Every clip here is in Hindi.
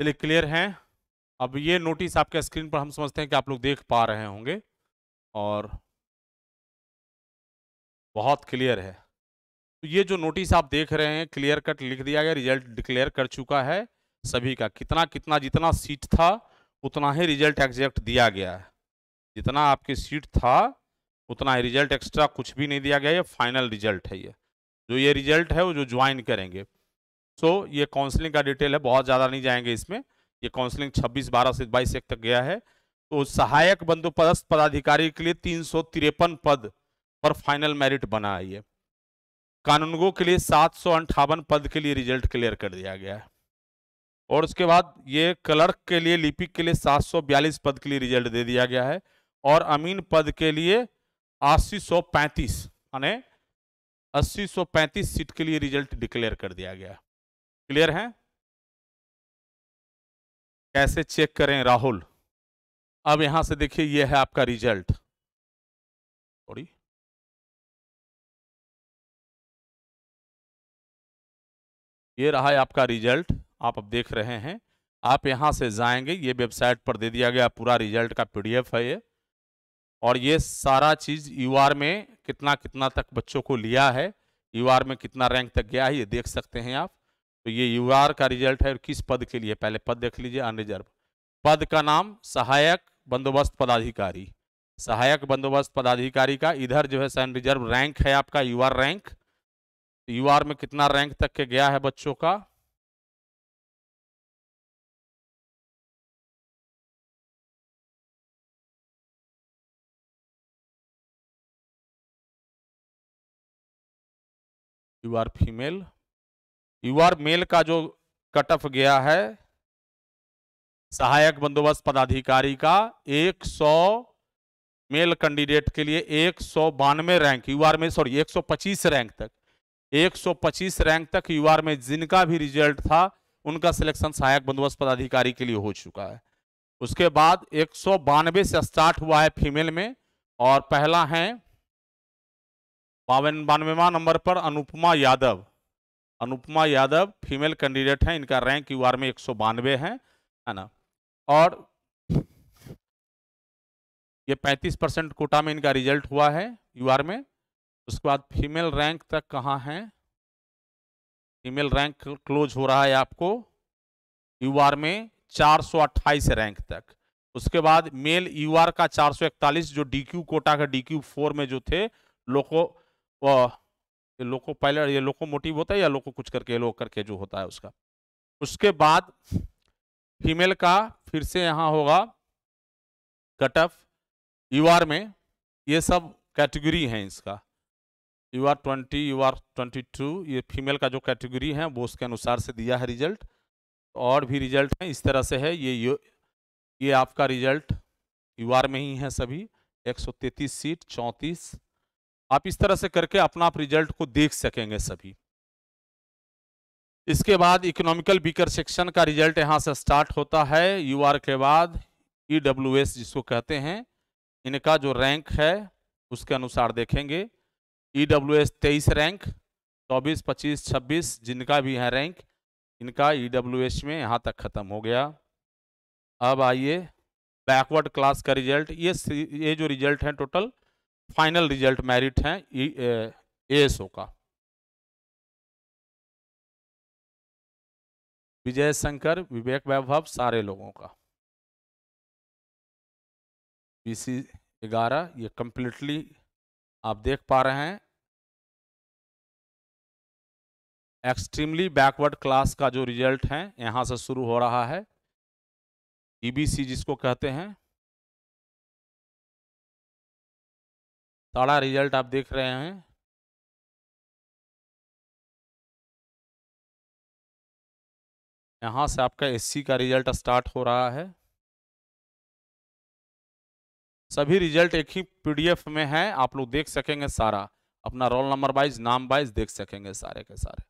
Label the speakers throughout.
Speaker 1: चलिए क्लियर हैं अब ये नोटिस आपके स्क्रीन पर हम समझते हैं कि आप लोग देख पा रहे होंगे और
Speaker 2: बहुत क्लियर है तो ये जो नोटिस आप देख रहे हैं क्लियर कट लिख दिया गया रिजल्ट डिक्लेयर कर चुका है सभी का कितना कितना जितना सीट था उतना ही रिजल्ट एग्जैक्ट दिया गया है जितना आपकी सीट था उतना ही रिजल्ट एक्स्ट्रा कुछ भी नहीं दिया गया ये फाइनल रिजल्ट है ये जो ये रिजल्ट है वो जो ज्वाइन करेंगे सो ये काउंसलिंग का डिटेल है बहुत ज़्यादा नहीं जाएंगे इसमें ये काउंसलिंग 26 बारह से बाईस एक तक गया है तो सहायक बंदोबस्त पदाधिकारी के लिए तीन पद पर फाइनल मेरिट बना है ये कानूनगो के लिए सात पद के लिए रिजल्ट क्लियर कर दिया गया है और उसके बाद ये क्लर्क के लिए लिपिक के लिए 742 पद के लिए रिजल्ट दे दिया गया है और अमीन पद के लिए अस्सी सौ पैंतीस
Speaker 1: यानी अस्सी सौ पैंतीस सीट के लिए रिजल्ट डिक्लेयर कर दिया गया है क्लियर है कैसे चेक करें राहुल अब यहां से देखिए ये है आपका रिजल्ट सॉरी ये रहा है आपका रिजल्ट आप अब देख रहे हैं आप यहां से जाएंगे ये वेबसाइट पर दे दिया गया पूरा
Speaker 2: रिजल्ट का पीडीएफ है ये और ये सारा चीज़ यूआर में कितना कितना तक बच्चों को लिया है यूआर में कितना रैंक तक गया है ये देख सकते हैं आप तो ये यू का रिजल्ट है और किस पद के लिए पहले पद देख लीजिए अनरिजर्व पद का नाम सहायक बंदोबस्त पदाधिकारी सहायक बंदोबस्त पदाधिकारी का इधर जो है सन रिजर्व रैंक
Speaker 3: है आपका U R rank U R में कितना रैंक तक के गया है बच्चों का
Speaker 1: U R female U R male का जो कट ऑफ गया है सहायक बंदोबस्त पदाधिकारी का
Speaker 2: 100 मेल कैंडिडेट के लिए एक सौ बानवे रैंक यू आर में सॉरी 125 रैंक तक 125 रैंक तक यू आर में जिनका भी रिजल्ट था उनका सिलेक्शन सहायक बंदोबस्त पदाधिकारी के लिए हो चुका है उसके बाद एक सौ बानवे से स्टार्ट हुआ है फीमेल में और पहला है बावन बानवेवा नंबर पर अनुपमा यादव अनुपमा यादव फीमेल कैंडिडेट हैं इनका रैंक यू में एक सौ बानवे है है ना और ये 35 परसेंट कोटा में इनका रिजल्ट हुआ है यू में उसके बाद फीमेल रैंक तक कहाँ है फीमेल रैंक क्लोज हो रहा है आपको यू में अट्ठाईस रैंक तक उसके बाद मेल यूआर का 441 जो डीक्यू कोटा का डीक्यू फोर में जो थे लोको ये लोको पायलट ये लोको मोटिव होता है या लोको कुछ करके लोग करके जो होता है उसका उसके बाद फीमेल का फिर से यहाँ होगा कट ऑफ यू आर में ये सब कैटेगरी हैं इसका U R twenty U R twenty two ये फीमेल का जो कैटेगरी है वो उसके अनुसार से दिया है रिजल्ट और भी रिजल्ट हैं इस तरह से है ये ये आपका रिजल्ट यू आर में ही है सभी एक सौ तैतीस सीट चौंतीस आप इस तरह से करके अपना आप रिजल्ट को देख सकेंगे सभी इसके बाद इकोनॉमिकल बीकर सेक्शन का रिजल्ट यहाँ से स्टार्ट होता है यू के बाद ई e जिसको कहते हैं इनका जो रैंक है उसके अनुसार देखेंगे ई डब्ल्यू एस तेईस रैंक चौबीस पच्चीस छब्बीस जिनका भी है रैंक इनका ई डब्ल्यू एस में यहाँ तक ख़त्म हो गया अब आइए बैकवर्ड
Speaker 1: क्लास का रिजल्ट ये ये जो रिजल्ट है टोटल फाइनल रिजल्ट मेरिट है एएसओ का विजय शंकर विवेक वैभव सारे लोगों का बीसी ग्यारह ये कंप्लीटली आप देख पा रहे हैं एक्सट्रीमली बैकवर्ड क्लास का जो रिजल्ट है यहां से शुरू हो रहा है ईबीसी e जिसको कहते हैं सारा रिजल्ट आप देख रहे हैं
Speaker 3: यहाँ से आपका एससी का रिजल्ट स्टार्ट हो रहा है
Speaker 2: सभी रिजल्ट एक ही पीडीएफ में है आप लोग देख सकेंगे सारा अपना रोल नंबर वाइज नाम वाइज देख सकेंगे सारे के सारे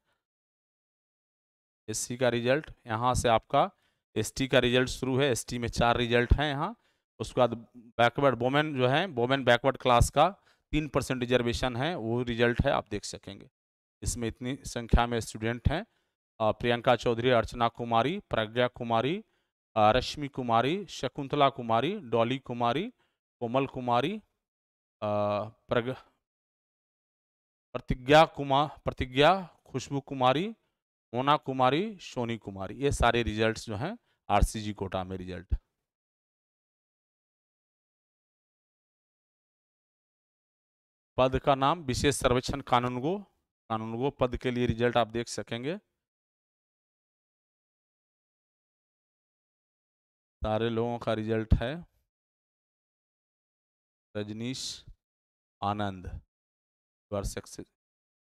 Speaker 2: एससी का रिजल्ट यहाँ से आपका एसटी का रिजल्ट शुरू है एसटी में चार रिजल्ट है यहाँ उसके बाद बैकवर्ड वोमेन जो है वोमेन बैकवर्ड क्लास का तीन परसेंट रिजर्वेशन है वो रिजल्ट है आप देख सकेंगे इसमें इतनी संख्या में स्टूडेंट हैं प्रियंका चौधरी अर्चना कुमारी प्रज्ञा कुमारी रश्मि कुमारी शकुंतला कुमारी डॉली कुमारी कोमल कुमारी प्रतिज्ञा कुमार प्रतिज्ञा खुशबू कुमारी मोना कुमारी सोनी
Speaker 1: कुमारी ये सारे रिजल्ट्स जो हैं आरसीजी कोटा में रिजल्ट पद का नाम विशेष सर्वेक्षण कानून गो कानून गो पद के लिए रिजल्ट आप देख सकेंगे सारे लोगों का रिजल्ट है रजनीश आनंद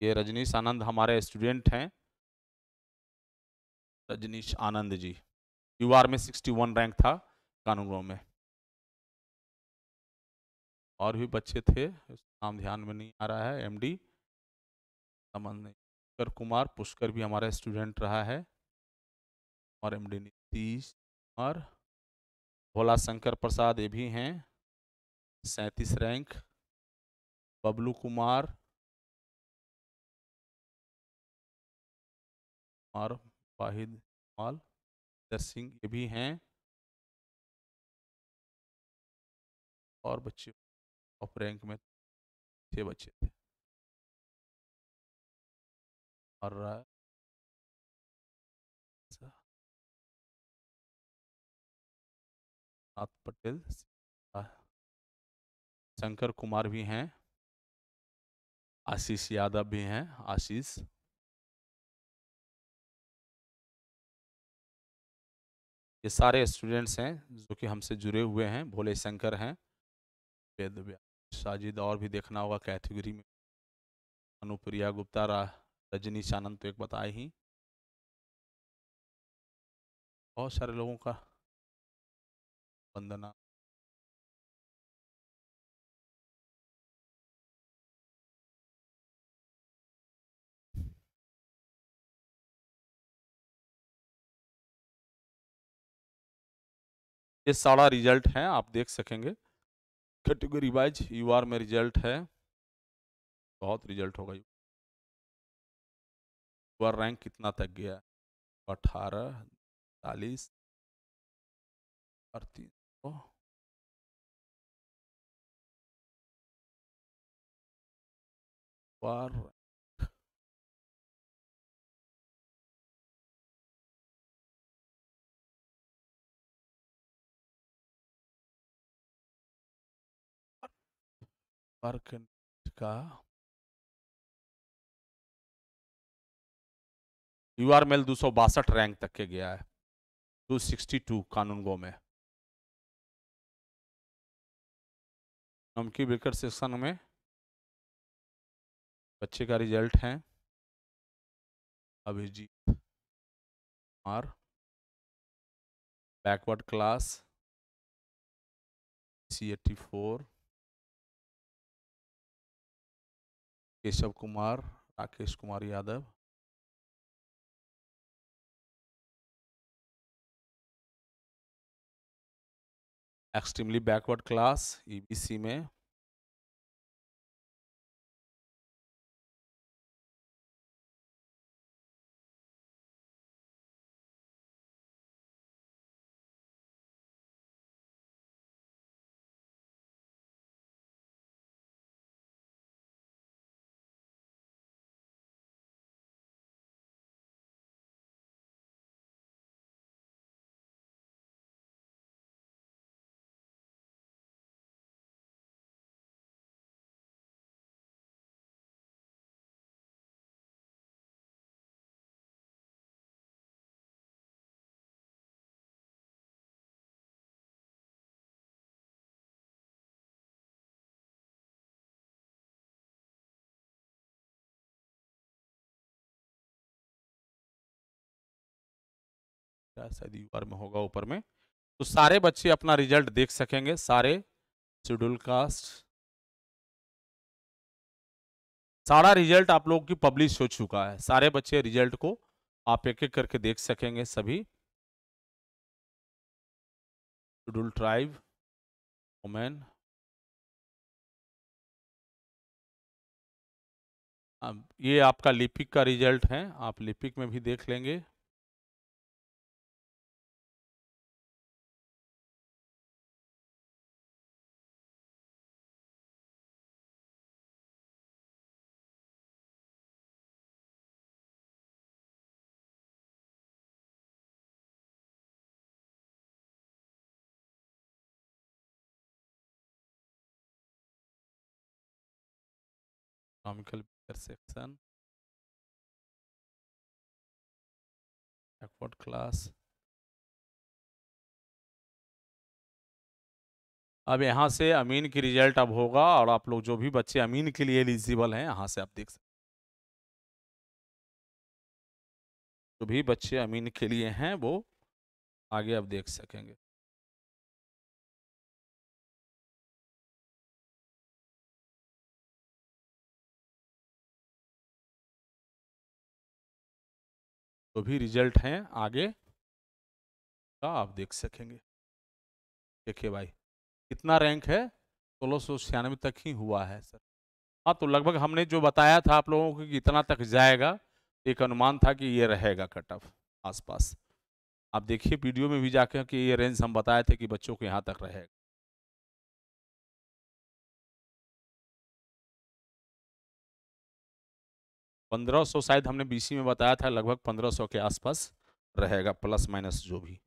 Speaker 1: ये रजनीश आनंद हमारे स्टूडेंट हैं
Speaker 2: रजनीश आनंद जी यू आर में सिक्सटी वन रैंक था कानूनगो में
Speaker 1: और भी बच्चे थे नाम ध्यान में नहीं आ रहा है एमडी समझ नहीं पुष्कर कुमार पुष्कर भी हमारा स्टूडेंट रहा है और एम डी नीतीश और भोला शंकर प्रसाद ये भी हैं सैंतीस रैंक बबलू कुमार
Speaker 3: और वाहिद माल सिंह ये भी हैं और बच्चे ऑफ रैंक में छः बच्चे थे और नाथ पटेल शंकर कुमार भी हैं
Speaker 1: आशीष यादव भी हैं आशीष ये सारे स्टूडेंट्स हैं जो कि हमसे जुड़े हुए हैं
Speaker 2: भोले शंकर हैं वेद व्या साजिद और भी देखना होगा कैटेगरी में
Speaker 1: अनुप्रिया गुप्ता रजनी सानंद तो एक बताए ही बहुत सारे लोगों का वंदना ये सारा रिजल्ट है आप देख सकेंगे कैटेगरी वाइज यू आर में रिजल्ट है बहुत रिजल्ट होगा यू आर रैंक कितना तक गया
Speaker 3: अठारह चालीस अड़तीस सौ वार का यू आर मेल दो रैंक तक के गया है 262 कानून गो में नमकी बेकर सेक्शन में बच्चे का रिजल्ट है Abhijeet Kumar backward class C eighty four Keshav Kumar Rakesh Kumar Yadav extremely backward class EBC में
Speaker 1: शायद यूआर में होगा ऊपर में तो सारे बच्चे अपना रिजल्ट देख सकेंगे सारे शेड्यूल कास्ट
Speaker 2: सारा रिजल्ट आप लोगों की पब्लिश हो चुका है सारे बच्चे रिजल्ट को आप एक एक करके देख सकेंगे
Speaker 3: सभी शेड्यूल ट्राइब
Speaker 1: वोमेन अब ये आपका लिपिक का रिजल्ट है आप लिपिक में भी देख लेंगे
Speaker 3: economical perception backward
Speaker 1: class अब यहाँ से अमीन की रिजल्ट अब होगा और आप लोग जो भी बच्चे अमीन के लिए एलिजिबल हैं यहाँ से
Speaker 2: आप
Speaker 3: देख सकते जो भी बच्चे अमीन के लिए हैं वो आगे आप देख सकेंगे तो भी रिजल्ट हैं आगे का आप देख सकेंगे देखिए भाई
Speaker 2: कितना रैंक है सोलह सौ छियानवे तक ही हुआ है सर हाँ तो लगभग हमने जो बताया था आप लोगों को कि इतना तक जाएगा तो एक अनुमान था कि ये रहेगा कट ऑफ आसपास
Speaker 3: आप देखिए वीडियो में भी जाकर कि ये रेंज हम बताए थे कि बच्चों के यहाँ तक रहेगा
Speaker 1: पंद्रह सौ शायद हमने बीसी में बताया था लगभग पंद्रह सौ के आसपास रहेगा प्लस माइनस जो भी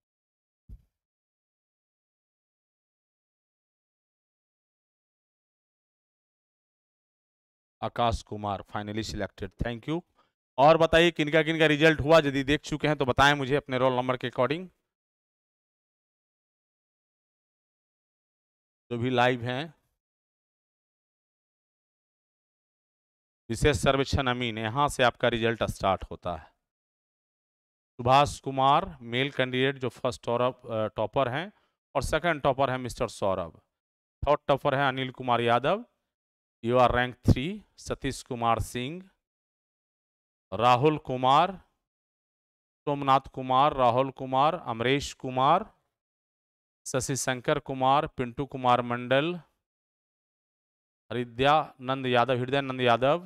Speaker 1: Akash Kumar finally selected thank you और बताइए किनका किनका रिजल्ट हुआ यदि देख चुके हैं तो बताएं मुझे
Speaker 3: अपने रोल नंबर के अकॉर्डिंग
Speaker 1: जो भी लाइव हैं विशेष सर्वेक्षण अमीन यहाँ से आपका रिजल्ट स्टार्ट होता है सुभाष
Speaker 2: कुमार मेल कैंडिडेट जो फर्स्ट टॉपर हैं और सेकंड टॉपर है मिस्टर सौरभ थर्ड टॉपर है Anil Kumar Yadav U R rank three Satish Kumar Singh Rahul Kumar Somnath Kumar Rahul Kumar Amresh Kumar Shashi Shankar Kumar Pintu Kumar Mandal Haridyanand Yadav Hridayanand Yadav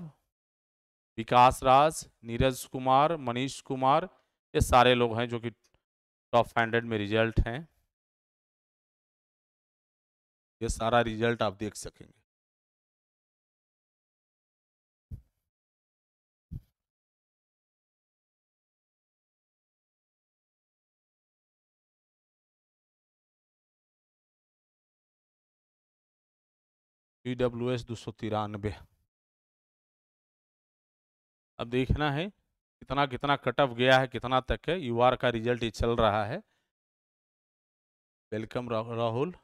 Speaker 2: Vikas Raj Neeraj Kumar Manish Kumar ये सारे लोग हैं जो
Speaker 3: कि टॉप हंड्रेड में रिजल्ट हैं ये सारा रिजल्ट आप देख सकेंगे
Speaker 1: ई डब्ल्यू एस दो सौ तिरानवे अब देखना है कितना कितना कट ऑफ गया है कितना तक है यू आर का
Speaker 3: रिजल्ट ये चल रहा है वेलकम राहुल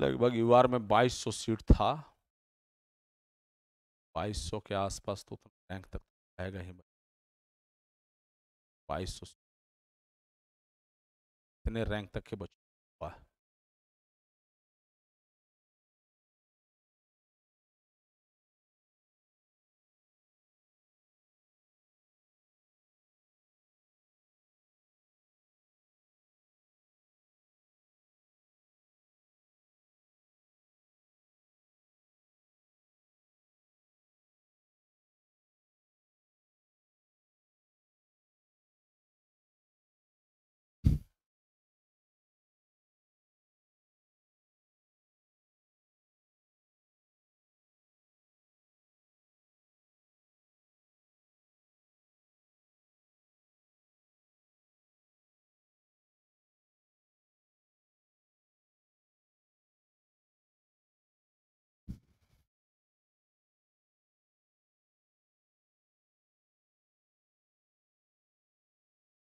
Speaker 3: लगभग यू में 2200 सीट था 2200 के आसपास तो उतना रैंक तक आएगा ही बाईस सौ इतने रैंक तक के बच्चे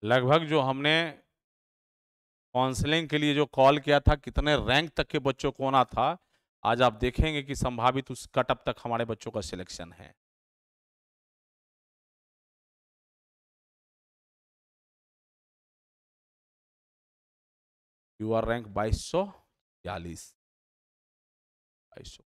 Speaker 1: लगभग जो हमने काउंसलिंग के लिए जो कॉल किया था कितने रैंक तक के बच्चों को आना था
Speaker 3: आज आप देखेंगे कि संभावित उस कटअप तक हमारे बच्चों का सिलेक्शन है यू आर रैंक बाईस सौ चालीस बाईस सौ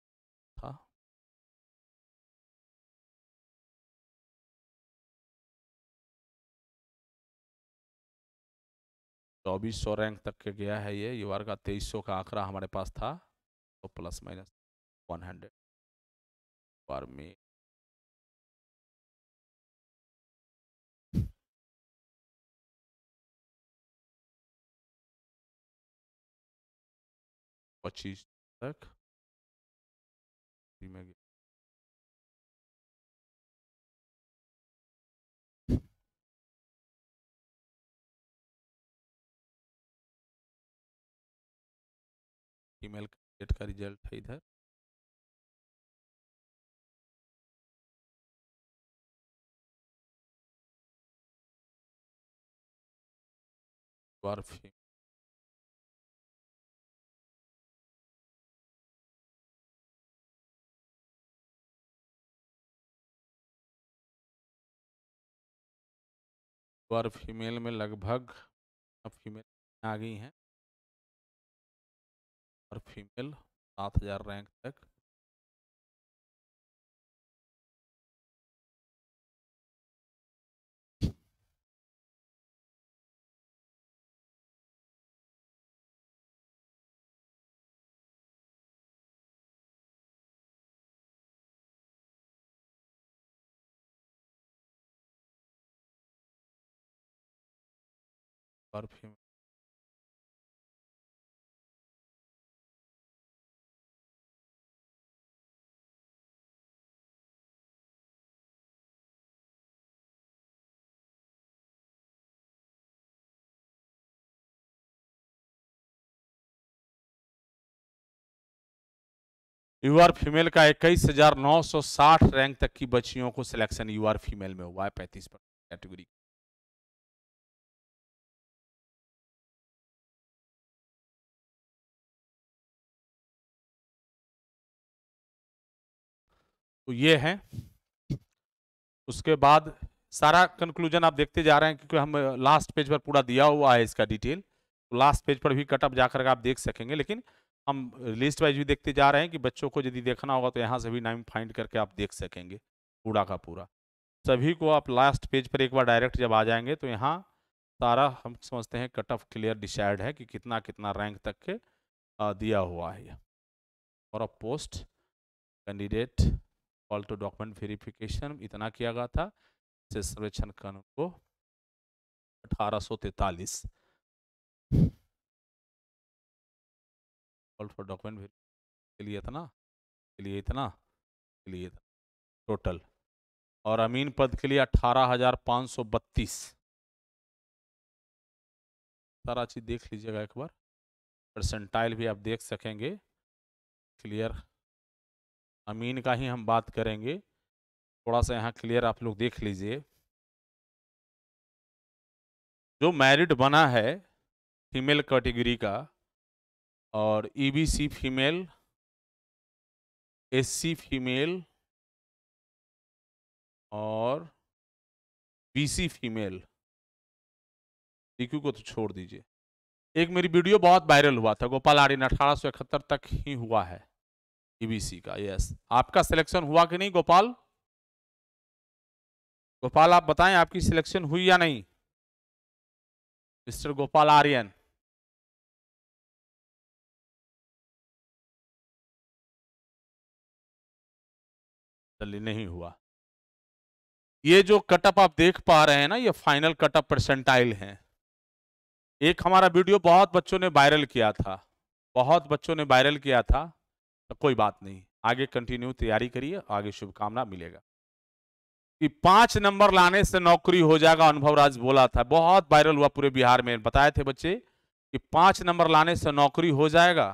Speaker 1: चौबीस सौ रैंक तक के गया है ये युवार का तेईस सौ का आंकड़ा हमारे पास था तो प्लस माइनस वन हंड्रेड बार में
Speaker 3: पच्चीस तक में गया फीमेल कैंडिडेट का रिजल्ट है इधर फीमेल फीमेल में लगभग अब फीमेल आ गई हैं और फीमेल सात हज़ार रैंक तक और फीमेल
Speaker 1: यूआर फीमेल का इक्कीस हजार नौ सौ साठ रैंक तक की बच्चियों को सिलेक्शन यूआर
Speaker 3: फीमेल में हुआ है पैंतीस कैटेगरी तो ये है
Speaker 2: उसके बाद सारा कंक्लूजन आप देखते जा रहे हैं क्योंकि हम लास्ट uh, पेज पर पूरा दिया हुआ है इसका डिटेल तो लास्ट पेज पर भी कटअप जाकर आप देख सकेंगे लेकिन हम लिस्ट वाइज भी देखते जा रहे हैं कि बच्चों को यदि देखना होगा तो यहाँ से भी नाम फाइंड करके आप देख सकेंगे पूरा का पूरा सभी को आप लास्ट पेज पर एक बार डायरेक्ट जब आ जाएंगे तो यहाँ सारा हम समझते हैं कट ऑफ क्लियर डिसाइड है कि कितना कितना रैंक तक के दिया हुआ है और अब post candidate all to document verification इतना किया गया
Speaker 1: था सर्वेक्षण कानून को अठारह डिफॉल्ट फॉर डॉक्यूमेंट के लिए इतना के लिए इतना के लिए इतना टोटल और अमीन पद के लिए अट्ठारह हजार पाँच सौ बत्तीस सारा चीज़ देख लीजिएगा एक बार परसेंटाइल भी आप देख सकेंगे क्लियर अमीन का ही हम बात करेंगे थोड़ा सा यहाँ क्लियर आप लोग देख लीजिए जो मैरिड बना है फीमेल कैटेगरी का और ईबीसी फीमेल एससी फीमेल और
Speaker 3: बीसी फीमेल डीक्यू को तो छोड़ दीजिए
Speaker 2: एक मेरी वीडियो बहुत वायरल हुआ था गोपाल आर्यन अठारह तक ही हुआ है
Speaker 1: ईबीसी का यस आपका सिलेक्शन हुआ कि नहीं गोपाल गोपाल आप बताएं आपकी सिलेक्शन हुई या नहीं मिस्टर गोपाल आर्यन चलिए नहीं हुआ ये जो कटअप आप देख पा रहे हैं ना ये फाइनल कटअप परसेंटाइल है
Speaker 2: एक हमारा वीडियो बहुत बच्चों ने वायरल किया था बहुत बच्चों ने वायरल किया था तो कोई बात नहीं आगे कंटिन्यू तैयारी करिए आगे शुभकामना मिलेगा कि पांच नंबर लाने से नौकरी हो जाएगा अनुभव राज बोला था बहुत वायरल हुआ पूरे बिहार में बताए थे बच्चे कि पांच नंबर लाने से नौकरी हो जाएगा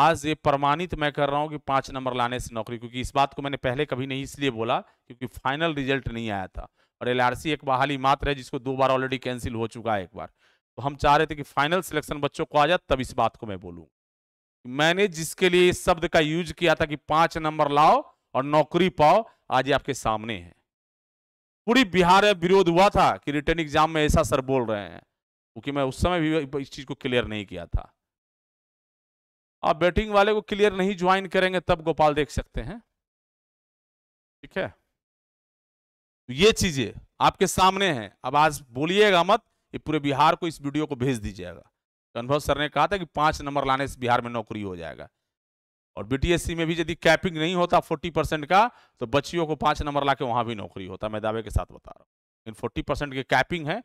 Speaker 2: आज ये प्रमाणित मैं कर रहा हूँ कि पाँच नंबर लाने से नौकरी क्योंकि इस बात को मैंने पहले कभी नहीं इसलिए बोला क्योंकि फाइनल रिजल्ट नहीं आया था और एल एक बहाली मात्र है जिसको दो बार ऑलरेडी कैंसिल हो चुका है एक बार तो हम चाह रहे थे कि फाइनल सिलेक्शन बच्चों को आ जाए तब इस बात को मैं बोलूँगा मैंने जिसके लिए इस शब्द का यूज किया था कि पाँच नंबर लाओ और नौकरी पाओ आज ये आपके सामने है पूरी बिहार में विरोध हुआ था कि रिटर्न एग्जाम में ऐसा सर बोल रहे हैं क्योंकि मैं उस समय भी इस चीज़ को क्लियर नहीं किया था आप बैटिंग वाले को क्लियर नहीं ज्वाइन करेंगे तब गोपाल देख सकते हैं ठीक है तो ये चीजें आपके सामने हैं अब आज बोलिएगा मत ये पूरे बिहार को इस वीडियो को भेज दीजिएगा अनुभव सर ने कहा था कि पांच नंबर लाने से बिहार में नौकरी हो जाएगा और बीटीएससी में भी यदि कैपिंग नहीं होता 40 परसेंट का तो बच्चियों को पांच नंबर लाके वहां भी नौकरी होता मैं दावे के साथ बता रहा हूँ लेकिन फोर्टी परसेंट की कैपिंग है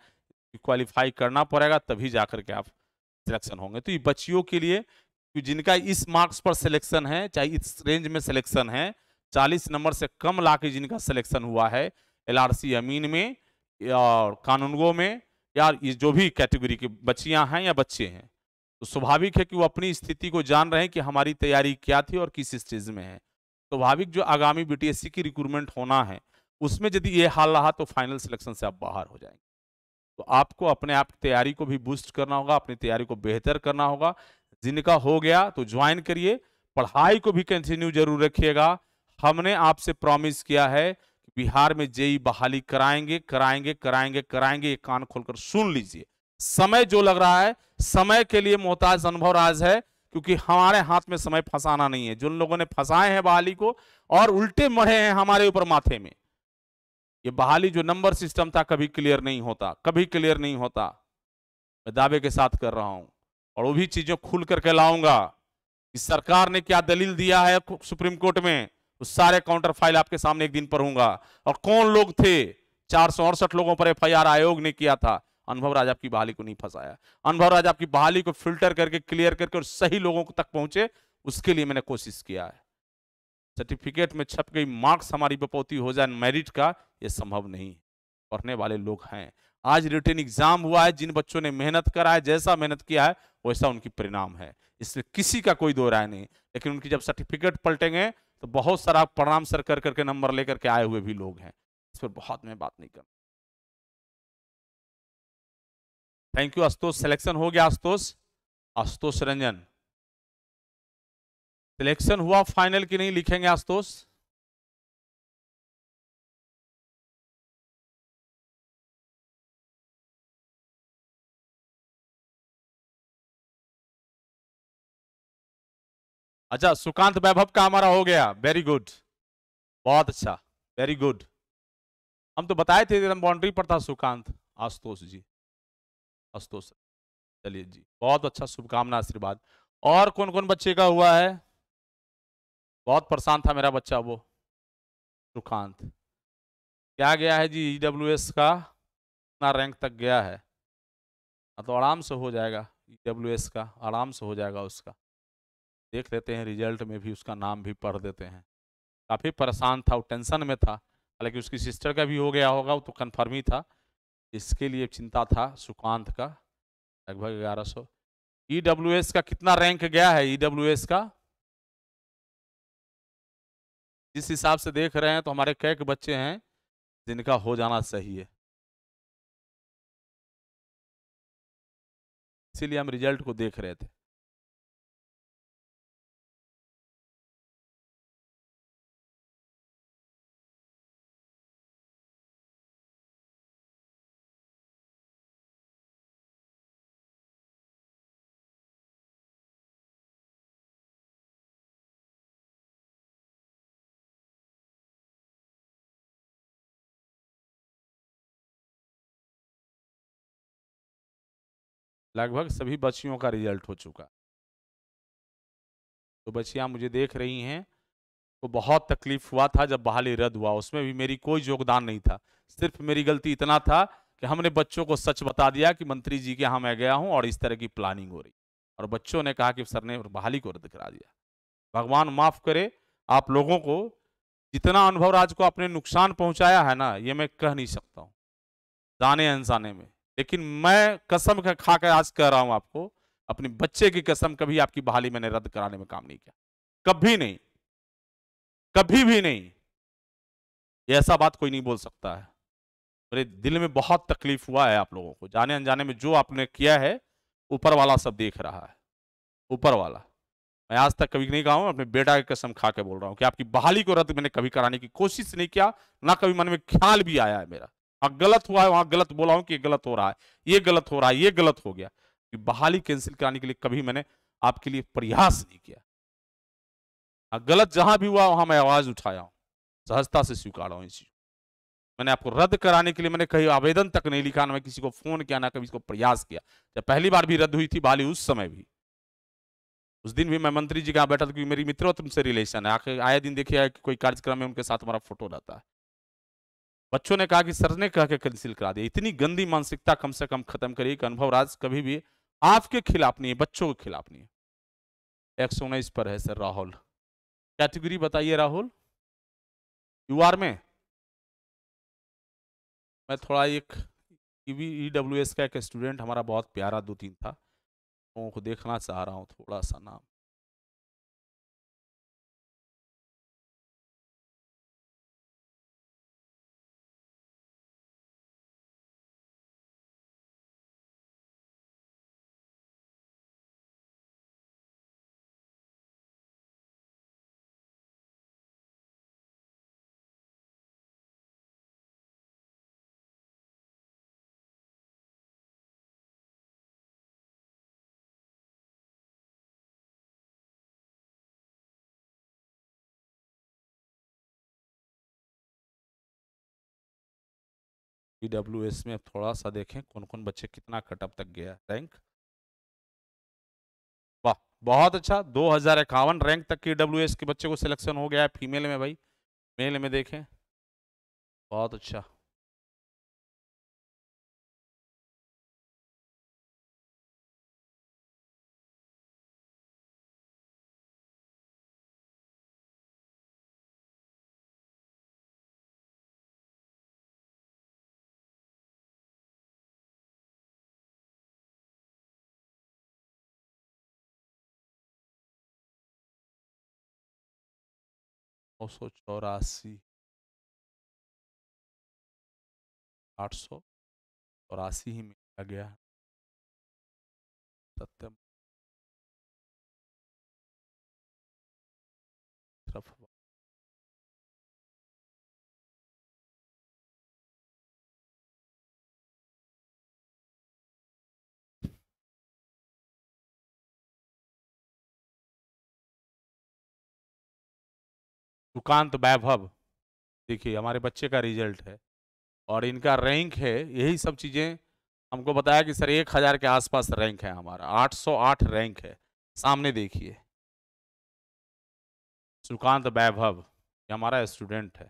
Speaker 2: क्वालिफाई करना पड़ेगा तभी जाकर के आप सिलेक्शन होंगे तो ये बच्चियों के लिए कि जिनका इस मार्क्स पर सिलेक्शन है चाहे इस रेंज में सिलेक्शन है चालीस नंबर से कम ला जिनका सिलेक्शन हुआ है एल आर सी अमीन में और कानूनगो में या जो भी कैटेगरी की बच्चियां हैं या बच्चे हैं तो स्वाभाविक है कि वो अपनी स्थिति को जान रहे हैं कि हमारी तैयारी क्या थी और किस स्टेज में है स्वाभाविक तो जो आगामी बी की रिक्रूटमेंट होना है उसमें यदि ये हाल रहा तो फाइनल सिलेक्शन से आप बाहर हो जाएंगे तो आपको अपने आप तैयारी को भी बूस्ट करना होगा अपनी तैयारी को बेहतर करना होगा जिनका हो गया तो ज्वाइन करिए पढ़ाई को भी कंटिन्यू जरूर रखिएगा हमने आपसे प्रॉमिस किया है कि बिहार में जेई बहाली कराएंगे कराएंगे कराएंगे कराएंगे ये कान खोलकर सुन लीजिए समय जो लग रहा है समय के लिए मोहताज अनुभव राज है क्योंकि हमारे हाथ में समय फंसाना नहीं है जिन लोगों ने फंसाए हैं बहाली को और उल्टे मढ़े हैं हमारे ऊपर माथे में ये बहाली जो नंबर सिस्टम था कभी क्लियर नहीं होता कभी क्लियर नहीं होता मैं दावे के साथ कर रहा हूं और वो भी चीजें खुल करके लाऊंगा कि सरकार ने क्या दलील दिया है सुप्रीम कोर्ट में उस सारे काउंटर फाइल आपके सामने एक दिन पढ़ूंगा और कौन लोग थे चार सौ अड़सठ लोगों पर एफ आयोग ने किया था अनुभव राजा की बहाली को नहीं फंसाया अनुभव राजा आपकी बहाली को फिल्टर करके क्लियर करके और सही लोगों तक पहुंचे उसके लिए मैंने कोशिश किया है सर्टिफिकेट में छप गई मार्क्स हमारी बपौती हो जाए मेरिट का ये संभव नहीं पढ़ने वाले लोग हैं आज रिटर्न एग्जाम हुआ है जिन बच्चों ने मेहनत करा है जैसा मेहनत किया है वैसा उनकी परिणाम है इसलिए किसी का कोई दो राय नहीं लेकिन उनकी जब सर्टिफिकेट पलटेंगे तो बहुत सारा प्रणाम सर कर करके नंबर लेकर के आए हुए भी लोग हैं
Speaker 3: इस पर बहुत मैं बात नहीं करूँ थैंक यू
Speaker 1: आशुतोष सिलेक्शन हो गया आशुतोष आशुतोष रंजन सिलेक्शन हुआ फाइनल की नहीं लिखेंगे आशुतोष
Speaker 3: अच्छा सुकांत वैभव का हमारा हो गया वेरी गुड बहुत अच्छा वेरी गुड
Speaker 2: हम तो बताए थे एकदम बाउंड्री पर था सुकांत आशुतोष जी आशुतोष चलिए जी बहुत अच्छा शुभकामना आशीर्वाद और कौन कौन बच्चे का हुआ है
Speaker 1: बहुत परेशान था मेरा बच्चा वो सुकांत क्या गया है जी ई डब्ल्यू एस का कितना रैंक तक गया है हाँ,
Speaker 2: तो आराम से हो जाएगा ई डब्ल्यू एस का आराम से हो जाएगा उसका देख लेते हैं रिजल्ट में भी उसका नाम भी पढ़ देते हैं काफ़ी परेशान था वो टेंशन में था हालांकि उसकी सिस्टर का भी हो गया होगा वो तो कन्फर्म ही था इसके लिए चिंता था सुकांत का लगभग ग्यारह सौ ई डब्ल्यू एस का कितना रैंक गया है ई डब्ल्यू एस का
Speaker 3: जिस हिसाब से देख रहे हैं तो हमारे कैक बच्चे हैं जिनका हो जाना सही है इसीलिए हम रिजल्ट को देख रहे थे लगभग सभी बच्चियों का रिजल्ट हो चुका तो बच्चियां
Speaker 2: मुझे देख रही हैं तो बहुत तकलीफ हुआ था जब बहाली रद्द हुआ उसमें भी मेरी कोई योगदान नहीं था सिर्फ मेरी गलती इतना था कि हमने बच्चों को सच बता दिया कि मंत्री जी के यहाँ मैं गया हूँ और इस तरह की प्लानिंग हो रही और बच्चों ने कहा कि सर ने बहाली को रद्द करा दिया भगवान माफ करे आप लोगों को जितना अनुभव राज को आपने नुकसान पहुंचाया है ना ये मैं कह नहीं सकता हूँ दाने अनसाने में लेकिन मैं कसम खा कर आज कह रहा हूं आपको अपने बच्चे की कसम कभी आपकी बहाली मैंने रद्द कराने में काम नहीं किया कभी नहीं कभी भी नहीं ये ऐसा बात कोई नहीं बोल सकता है मेरे दिल में बहुत तकलीफ हुआ है आप लोगों को जाने अनजाने में जो आपने किया है ऊपर वाला सब देख रहा है ऊपर वाला मैं आज तक कभी नहीं कहा अपने बेटा की कसम खा के बोल रहा हूँ कि आपकी बहाली को रद्द मैंने कभी कराने की कोशिश नहीं किया ना कभी मन में ख्याल भी आया है मेरा हाँ गलत हुआ है वहां गलत बोला हूं कि गलत हो रहा है ये गलत हो रहा है ये गलत हो गया कि बहाली कैंसिल कराने के लिए कभी मैंने आपके लिए प्रयास नहीं किया हाँ, गलत जहां भी हुआ वहां मैं आवाज उठाया हूं सहजता से स्वीकार हूं इस मैंने आपको रद्द कराने के लिए मैंने कहीं आवेदन तक नहीं लिखा ना मैं किसी को फोन किया ना कभी इसको प्रयास किया जब पहली बार भी रद्द हुई थी बहाली उस समय भी उस दिन भी मैं मंत्री जी के यहाँ बैठा था क्योंकि मेरी मित्रों तुमसे रिलेशन है आखिर आए दिन देखिए कि कोई कार्यक्रम में उनके साथ हमारा फोटो रहता है बच्चों ने कहा कि सर ने कह के कैंसिल करा दिया इतनी गंदी मानसिकता कम से कम खत्म करिए कि अनुभव राज कभी भी आपके खिलाफ नहीं है बच्चों के खिलाफ नहीं है एक सौ उन्नीस पर है सर राहुल
Speaker 1: कैटेगरी बताइए राहुल यू आर में मैं थोड़ा एक ई डब्ल्यू एस का एक स्टूडेंट हमारा बहुत प्यारा दो तीन था लोगों को देखना चाह रहा हूँ थोड़ा सा नाम ई डब्ल्यू एस में थोड़ा सा देखें कौन कौन बच्चे कितना कटअप तक गया रैंक वाह बहुत अच्छा दो हजार इक्यावन रैंक तक
Speaker 2: की
Speaker 3: डब्ल्यू एस के बच्चे को सिलेक्शन हो गया है फीमेल में भाई मेल में देखें बहुत अच्छा नौ सौ चौरासी आठ सौ चौरासी ही मिला गया सत्यम सुकांत वैभव देखिए हमारे बच्चे का रिजल्ट
Speaker 2: है और इनका रैंक है यही सब चीज़ें हमको बताया कि सर एक हज़ार के
Speaker 1: आसपास रैंक है हमारा 808 रैंक है सामने देखिए सुकांत वैभव ये हमारा स्टूडेंट है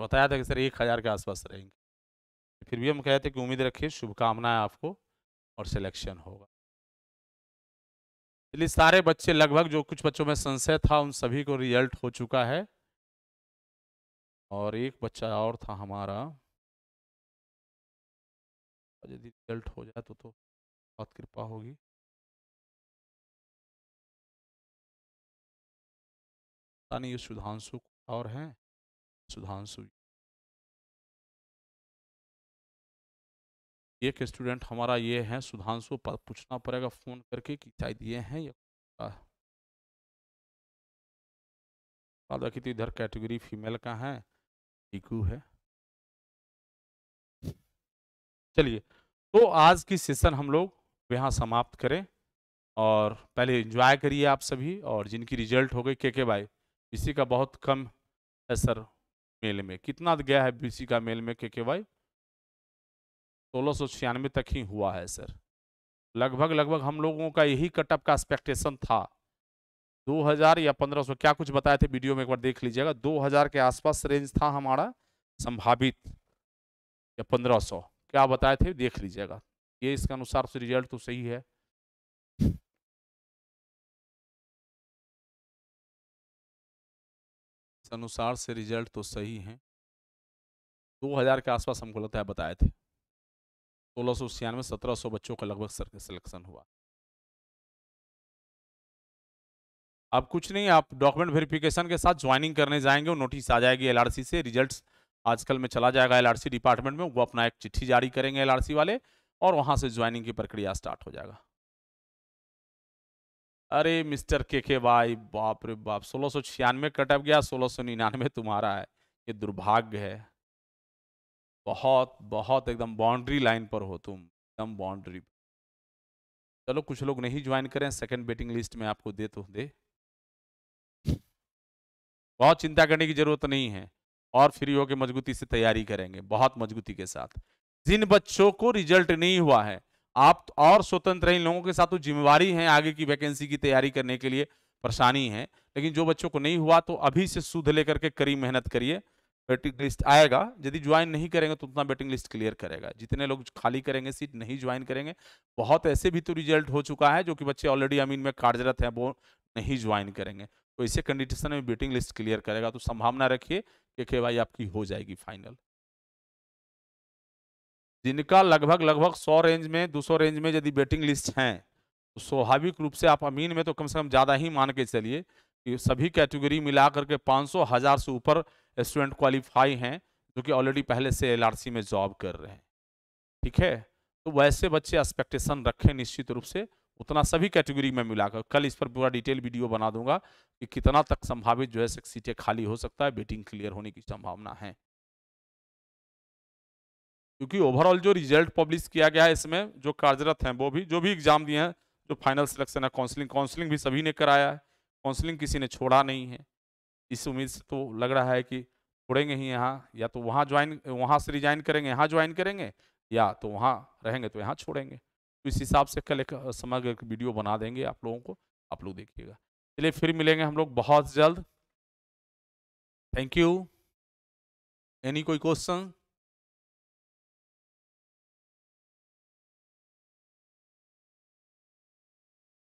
Speaker 1: बताया था कि सर एक हज़ार के आसपास रैंक फिर भी हम कहते थे कि उम्मीद रखिए शुभकामनाएं आपको और सिलेक्शन होगा
Speaker 2: इसलिए सारे बच्चे लगभग जो कुछ बच्चों में संशय था उन सभी को रिजल्ट हो
Speaker 1: चुका है और एक बच्चा और था हमारा यदि रिजल्ट हो जाए तो तो बहुत कृपा होगी पता नहीं ये सुधांशु और हैं सुधांशु एक स्टूडेंट हमारा ये है सुधांशु पूछना पड़ेगा फ़ोन करके कि शायद ये हैं या
Speaker 3: तो इधर कैटेगरी फीमेल का है टीकू है
Speaker 2: चलिए तो आज की सेशन हम लोग यहाँ समाप्त करें और पहले एंजॉय करिए आप सभी और जिनकी रिजल्ट हो गई के के बाई इसी का बहुत कम है सर मेल में कितना गया है बीसी का मेल में के के वाई सोलह तक ही हुआ है सर लगभग लगभग हम लोगों का यही कटअप का एक्सपेक्टेशन था 2000 या 1500 क्या कुछ बताए थे वीडियो में एक बार देख लीजिएगा 2000 के आसपास रेंज था हमारा संभावित या
Speaker 1: 1500 क्या बताए थे देख लीजिएगा ये इसके अनुसार से रिजल्ट तो सही है
Speaker 3: इस अनुसार से रिजल्ट तो सही है 2000 के आसपास हमको लगता है
Speaker 1: बताए थे सोलह सौ छियानवे सत्रह सौ बच्चों का लगभग सिलेक्शन हुआ अब कुछ नहीं आप डॉक्यूमेंट वेरिफिकेशन के साथ
Speaker 2: ज्वाइनिंग करने जाएंगे नोटिस आ जाएगी एलआरसी से रिजल्ट्स आजकल में चला जाएगा एलआरसी डिपार्टमेंट में वो अपना एक चिट्ठी जारी करेंगे एलआरसी वाले और वहां से ज्वाइनिंग की प्रक्रिया स्टार्ट हो जाएगा अरे मिस्टर के के भाई बाप रे बाप सोलह सौ छियानवे कटअप गया सोलह सौ निन्यानवे तुम्हारा है ये दुर्भाग्य है बहुत बहुत एकदम बाउंड्री लाइन पर हो तुम एकदम बाउंड्री चलो कुछ लोग नहीं ज्वाइन करें सेकंड बेटिंग लिस्ट में आपको दे तो दे बहुत चिंता करने की जरूरत नहीं है और फ्री होकर मजबूती से तैयारी करेंगे बहुत मजबूती के साथ जिन बच्चों को रिजल्ट नहीं हुआ है आप तो और स्वतंत्र इन लोगों के साथ तो जिम्मेवारी है आगे की वैकेंसी की तैयारी करने के लिए परेशानी है लेकिन जो बच्चों को नहीं हुआ तो अभी से सुध लेकर के करी मेहनत करिए वेटिंग लिस्ट आएगा यदि ज्वाइन नहीं करेंगे तो उतना वेटिंग लिस्ट क्लियर करेगा जितने लोग खाली करेंगे सीट नहीं ज्वाइन करेंगे बहुत ऐसे भी तो रिजल्ट हो चुका है जो कि बच्चे ऑलरेडी अमीन में कार्यरत हैं वो नहीं ज्वाइन करेंगे तो इसे कंडीशन में वेटिंग लिस्ट क्लियर करेगा तो संभावना रखिए कि के भाई आपकी हो जाएगी फाइनल जिनका लगभग लगभग सौ रेंज में दो सौ रेंज में यदि वेटिंग लिस्ट हैं तो स्वाभाविक रूप से आप अमीन में तो कम से कम ज़्यादा ही मान के चलिए कि सभी कैटेगरी मिला करके पाँच सौ हज़ार से ऊपर स्टूडेंट क्वालिफाई हैं जो कि ऑलरेडी पहले से एल में जॉब कर रहे हैं ठीक है तो वैसे बच्चे एक्सपेक्टेशन रखें निश्चित रूप से उतना सभी कैटेगरी में मिलाकर कल इस पर पूरा डिटेल वीडियो बना दूंगा कि कितना तक संभावित जो है सीटें खाली हो सकता है बेटिंग क्लियर होने की संभावना है क्योंकि ओवरऑल जो रिजल्ट पब्लिश किया गया है इसमें जो कार्यरत हैं वो भी जो भी एग्जाम दिए हैं जो फाइनल सिलेक्शन है काउंसलिंग काउंसलिंग भी सभी ने कराया है काउंसलिंग किसी ने छोड़ा नहीं है इस उम्मीद से तो लग रहा है कि उड़ेंगे ही यहाँ या तो वहाँ ज्वाइन वहाँ से रिजाइन करेंगे यहाँ ज्वाइन करेंगे या तो वहाँ रहेंगे तो यहाँ छोड़ेंगे तो इस हिसाब से कल एक समग्र वीडियो
Speaker 1: बना देंगे आप लोगों को आप लोग देखिएगा चलिए फिर मिलेंगे हम लोग बहुत जल्द थैंक यू एनी कोई क्वेश्चन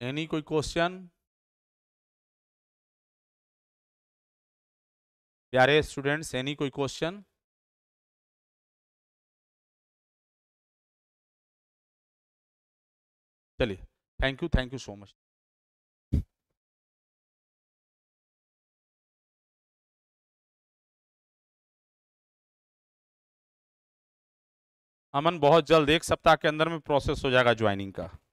Speaker 3: एनी कोई क्वेश्चन प्यारे स्टूडेंट्स एनी कोई क्वेश्चन चलिए thank you thank you so much Aman बहुत जल्द एक सप्ताह के अंदर में प्रोसेस हो जाएगा ज्वाइनिंग का